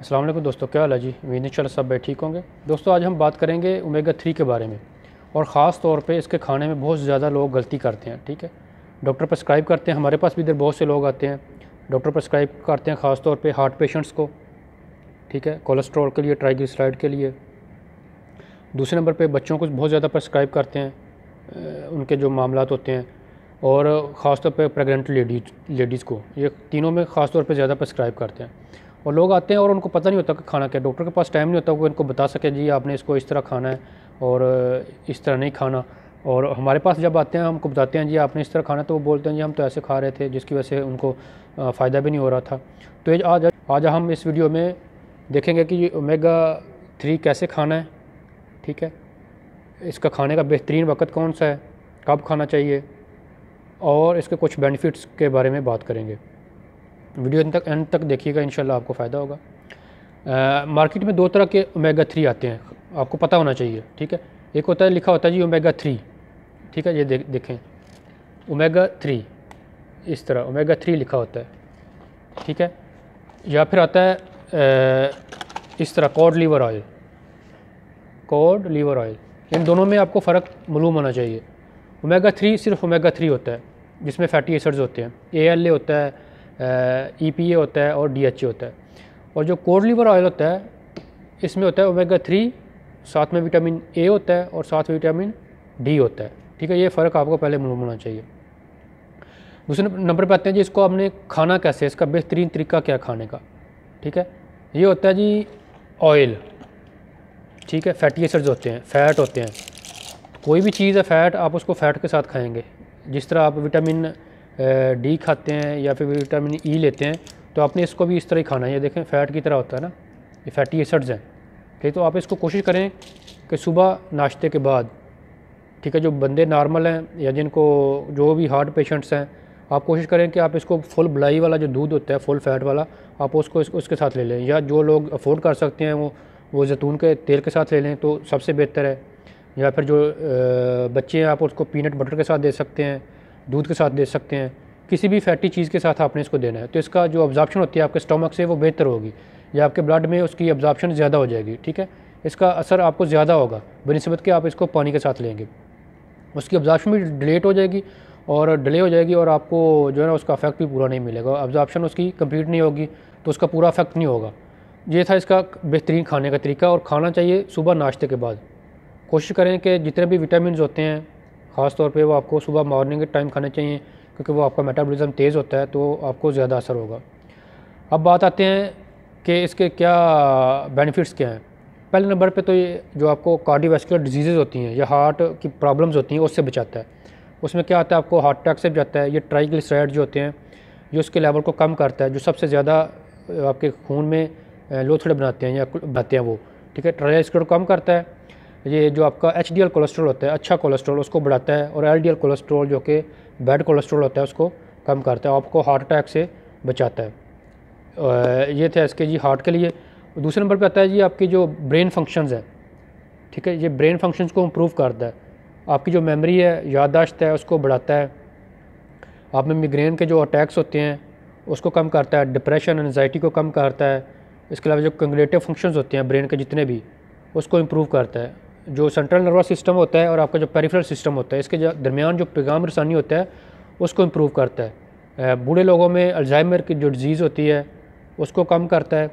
अस्सलाम वालेकुम दोस्तों क्या हाल है जी उम्मीद इन सब भाई ठीक होंगे दोस्तों आज हम बात करेंगे ओमेगा थ्री के बारे में और ख़ास तौर पे इसके खाने में बहुत ज़्यादा लोग गलती करते हैं ठीक है डॉक्टर प्रस्क्राइब करते हैं हमारे पास भी इधर बहुत से लोग आते हैं डॉक्टर प्रस्क्राइब करते हैं ख़ास तौर पर हार्ट पेशेंट्स को ठीक है कोलेस्ट्रॉल के लिए ट्राइग्लिसराइड के लिए दूसरे नंबर पर बच्चों को बहुत ज़्यादा प्रस्क्राइब करते हैं उनके जो मामला होते हैं और ख़ासतौर पर प्रेगनेंट लेडीज लेडीज़ को ये तीनों में ख़ास तौर पर ज़्यादा प्रस्क्राइब करते हैं और लोग आते हैं और उनको पता नहीं होता कि खाना क्या डॉक्टर के पास टाइम नहीं होता वो इनको बता सके जी आपने इसको इस तरह खाना है और इस तरह नहीं खाना और हमारे पास जब आते हैं हमको बताते हैं जी आपने इस तरह खाना तो वो बोलते हैं जी हम तो ऐसे खा रहे थे जिसकी वजह से उनको फ़ायदा भी नहीं हो रहा था तो आज आज हम इस वीडियो में देखेंगे कि ओमेगा थ्री कैसे खाना है ठीक है इसका खाने का बेहतरीन वक्त कौन सा है कब खाना चाहिए और इसके कुछ बेनिफिट्स के बारे में बात करेंगे वीडियो तक एंड तक देखिएगा इन आपको फ़ायदा होगा आ, मार्केट में दो तरह के ओमेगा थ्री आते हैं आपको पता होना चाहिए ठीक है एक होता है लिखा होता है जी ओमेगा थ्री ठीक है ये दे, देखें ओमेगा थ्री इस तरह ओमेगा थ्री लिखा होता है ठीक है या फिर आता है ए, इस तरह cod liver oil cod liver oil इन दोनों में आपको फ़र्क मलूम होना चाहिए ओमेगा थ्री सिर्फ ओमेगा थ्री होता है जिसमें फ़ैटी एसड्स होते हैं ए एल ए होता है ई e होता है और डी होता है और जो कोड लिवर ऑयल होता है इसमें होता है ओमेगा थ्री साथ में विटामिन ए होता है और साथ में विटामिन डी होता है ठीक है ये फ़र्क आपको पहले मालूम होना चाहिए दूसरे नंबर पर आते हैं जी इसको आपने खाना कैसे इसका बेहतरीन तरीका क्या खाने का ठीक है ये होता है जी ऑयल ठीक है फैटी एसिड्स होते हैं फैट होते हैं कोई भी चीज़ है फैट आप उसको फैट के साथ खाएंगे जिस तरह आप विटामिन डी खाते हैं या फिर विटामिन ई e लेते हैं तो आपने इसको भी इस तरह ही खाना है ये देखें फ़ैट की तरह होता है ना ये फैटी एसड्स हैं ठीक तो आप इसको कोशिश करें कि सुबह नाश्ते के बाद ठीक है जो बंदे नॉर्मल हैं या जिनको जो भी हार्ट पेशेंट्स हैं आप कोशिश करें कि आप इसको फुल बलाई वाला जो दूध होता है फुल फैट वाला आप उसको इसको उसके साथ ले लें या जो लोग अफोर्ड कर सकते हैं वो वो जैतून के तेल के साथ ले लें तो सबसे बेहतर है या फिर जो बच्चे हैं आप उसको पीनट बटर के साथ दे सकते हैं दूध के साथ दे सकते हैं किसी भी फैटी चीज़ के साथ आपने इसको देना है तो इसका जो ऑब्जॉर्प्शन होती है आपके स्टमक से वो बेहतर होगी या आपके ब्लड में उसकी ऑब्जॉर्प्शन ज़्यादा हो जाएगी ठीक है इसका असर आपको ज़्यादा होगा बनस्बत के आप इसको पानी के साथ लेंगे उसकी ऑब्जॉर्प्शन भी डिलेट हो जाएगी और डिले हो जाएगी और आपको जो है ना उसका अफेक्ट भी पूरा नहीं मिलेगा ऑब्जॉर्प्शन उसकी कम्प्लीट नहीं होगी तो उसका पूरा अफेक्ट नहीं होगा ये था इसका बेहतरीन खाने का तरीका और खाना चाहिए सुबह नाश्ते के बाद कोशिश करें कि जितने भी विटामिन होते हैं ख़ास तौर पे वो आपको सुबह मॉर्निंग के टाइम खाने चाहिए क्योंकि वो आपका मेटाबॉलिज्म तेज़ होता है तो आपको ज़्यादा असर होगा अब बात आते हैं कि इसके क्या बेनिफिट्स क्या हैं पहले नंबर पे तो ये जो आपको कार्डियोवैस्कुलर डिजीज़ होती हैं या हार्ट की प्रॉब्लम्स होती हैं उससे बचाता है उसमें क्या आता है आपको हार्ट अटैक से बचाता है ये ट्राइग्लिसराइड जो होते हैं ये उसके लेवल को कम करता है जो सबसे ज़्यादा आपके खून में लोथड़े बनाते हैं या बनाते हैं वो ठीक है ट्राइग्लिसराइड को कम करता है ये जो आपका एच डी कोलेस्ट्रॉल होता है अच्छा कोलेस्ट्रॉल उसको बढ़ाता है और एल डी कोलेस्ट्रॉल जो कि बैड कोलेस्ट्रॉल होता है उसको कम करता है आपको हार्ट अटैक से बचाता है ये थे इसके जी हार्ट के लिए दूसरे नंबर पे आता है जी आपकी जो ब्रेन फंक्शंस है ठीक है ये ब्रेन फंक्शंस को इम्प्रूव करता है आपकी जो मेमोरी है याददाश्त है उसको बढ़ाता है आप में मिग्रेन के जो अटैक्स होते हैं उसको कम करता है डिप्रेशन एनजाइटी को कम करता है इसके अलावा जो कंगलेटिव फंक्शंस होते हैं ब्रेन के जितने भी उसको इम्प्रूव करता है जो सेंट्रल नर्वस सिस्टम होता है और आपका जो पेरीफ्रल सिस्टम होता है इसके दरमियान जो पैगाम रसानी होता है उसको इम्प्रूव करता है बूढ़े लोगों में अल्जाइमर की जो डिज़ीज़ होती है उसको कम करता है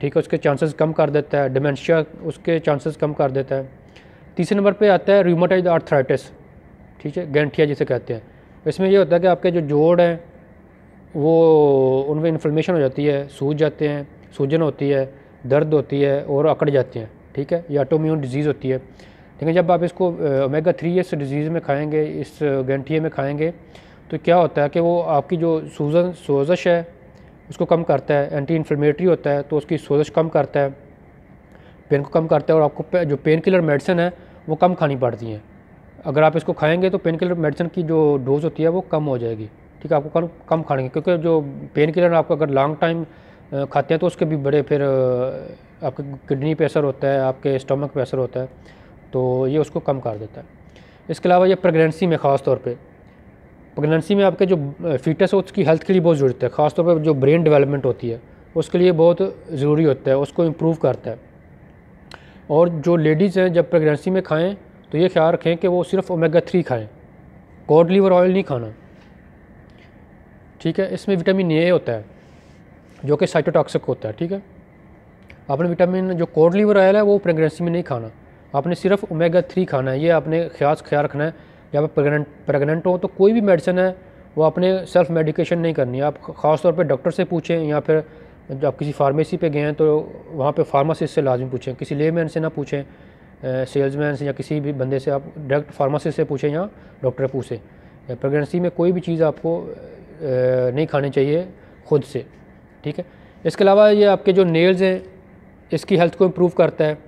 ठीक है उसके चांसेस कम कर देता है डिमेंशिया उसके चांसेस कम कर देता है तीसरे नंबर पे आता है रिमोटाइज आर्थराइटिस ठीक है गेंठिया जिसे कहते हैं इसमें यह होता है कि आपके जो जोड़ हैं वो उनमें इन्फ्लेमेशन हो जाती है सूज जाते हैं सूजन होती है दर्द होती है और अकड़ जाते हैं ठीक है ये ऑटोम्यून डिजीज़ होती है लेकिन जब आप इसको ओमेगा थ्री इस डिजीज़ में खाएंगे इस गेंठिए में खाएंगे तो क्या होता है कि वो आपकी जो सूजन सोजश है उसको कम करता है एंटी इन्फ्लेमेटरी होता है तो उसकी सोजश कम करता है पेन को कम करता है और आपको जो पेन किलर मेडिसिन है वो कम खानी पड़ती हैं अगर आप इसको खाएंगे तो पेन किलर मेडिसिन की जो डोज़ होती है वो कम हो जाएगी ठीक है आपको कम कम खाएंगे क्योंकि जो पेन किलर आपको अगर लॉन्ग टाइम खाते हैं तो उसके भी बड़े फिर आपके किडनी पर असर होता है आपके स्टमक पर असर होता है तो ये उसको कम कर देता है इसके अलावा ये प्रेगनेंसी में ख़ास तौर पे प्रेगनेंसी में आपके जो फीटस है उसकी हेल्थ के लिए बहुत ज़रूरत है ख़ास तौर पर जो ब्रेन डेवलपमेंट होती है उसके लिए बहुत ज़रूरी होता है उसको इम्प्रूव करता है और जो लेडीज़ हैं जब प्रेगनेंसी में खाएँ तो ये ख्याल रखें कि वो सिर्फ ओमेगा थ्री खाएँ कोड लीवर ऑयल नहीं खाना ठीक है इसमें विटामिन ए होता है जो कि साइटोटॉक्सिक होता है ठीक है आपने विटामिन जो कोड लीवर ऑयल है वो प्रेगनेंसी में नहीं खाना आपने सिर्फ ओमेगा थ्री खाना है ये आपने ख्यास ख्याल रखना है या आप प्रेगनेंट प्रेगनेंट हो तो कोई भी मेडिसिन है वो आपने सेल्फ मेडिकेशन नहीं करनी आप ख़ासतौर पर डॉक्टर से पूछें या फिर जब आप किसी फार्मेसी पे गए हैं तो वहाँ पे फार्मासिस्ट से लाजमी पूछें किसी लेमैन से ना पूछें सेल्समैन से या किसी भी बंदे से आप डायरेक्ट फार्मासिस्ट से पूछें या डॉक्टर पूछें प्रेगनेंसी में कोई भी चीज़ आपको नहीं खानी चाहिए खुद से ठीक है इसके अलावा ये आपके जो नेल्स हैं इसकी हेल्थ को इम्प्रूव करता है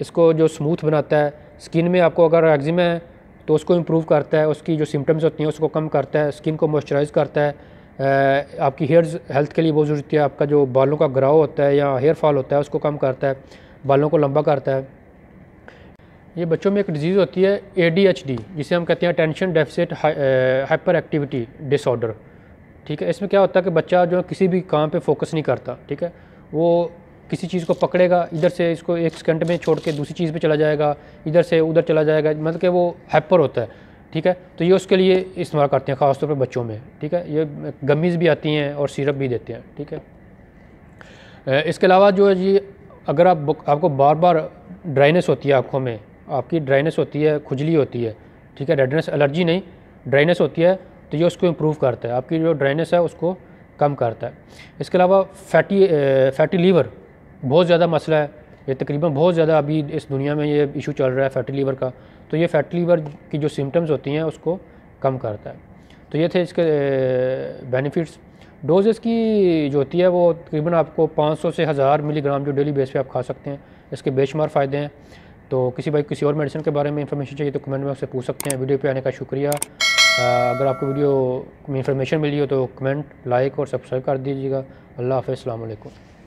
इसको जो स्मूथ बनाता है स्किन में आपको अगर एक्जिमा है तो उसको इम्प्रूव करता है उसकी जो सिम्टम्स होती हैं उसको कम करता है स्किन को मॉइस्चराइज़ करता है आपकी हेयर हेल्थ के लिए बहुत ज़रूरी है आपका जो बालों का ग्राव होता है या हेयर फॉल होता है उसको कम करता है बालों को लंबा करता है ये बच्चों में एक डिजीज़ होती है ए जिसे हम कहते हैं tension deficit hyperactivity disorder ठीक है इसमें क्या होता है कि बच्चा जो किसी भी काम पे फोकस नहीं करता ठीक है वो किसी चीज़ को पकड़ेगा इधर से इसको एक सेकंड में छोड़ के दूसरी चीज़ पे चला जाएगा इधर से उधर चला जाएगा मतलब कि वो हैपर होता है ठीक है तो ये उसके लिए इस्तेमाल करते हैं ख़ासतौर पर बच्चों में ठीक है ये गमीज़ भी आती हैं और सिरप भी देते हैं ठीक है इसके अलावा जो है जी अगर आप आपको बार बार ड्राइनेस होती है आँखों में आपकी ड्राइनेस होती है खुजली होती है ठीक है रेडनेस एलर्जी नहीं ड्राइनेस होती है तो ये उसको इम्प्रूव करता है आपकी जो ड्राइनेस है उसको कम करता है इसके अलावा फैटी फैटी लीवर बहुत ज़्यादा मसला है ये तकरीबन बहुत ज़्यादा अभी इस दुनिया में ये इशू चल रहा है फैटी लीवर का तो ये फैटी लीवर की जो सिम्टम्स होती हैं उसको कम करता है तो ये थे इसके बेनिफिट्स डोजेज़ की जो होती है वो तकरीबन आपको 500 से हज़ार मिलीग्राम जो डेली बेस पे आप खा सकते हैं इसके बेशुमार फ़ायदे हैं तो किसी भाई किसी और मेडिसिन के बारे में इंफॉर्मेशन चाहिए तो कमेंट में आपसे पूछ सकते हैं वीडियो पे आने का शुक्रिया अगर आपको वीडियो में इंफॉर्मेशन मिली हो तो कमेंट लाइक और सब्सक्राइब कर दीजिएगा अल्लाह हाफ़ अल्लाम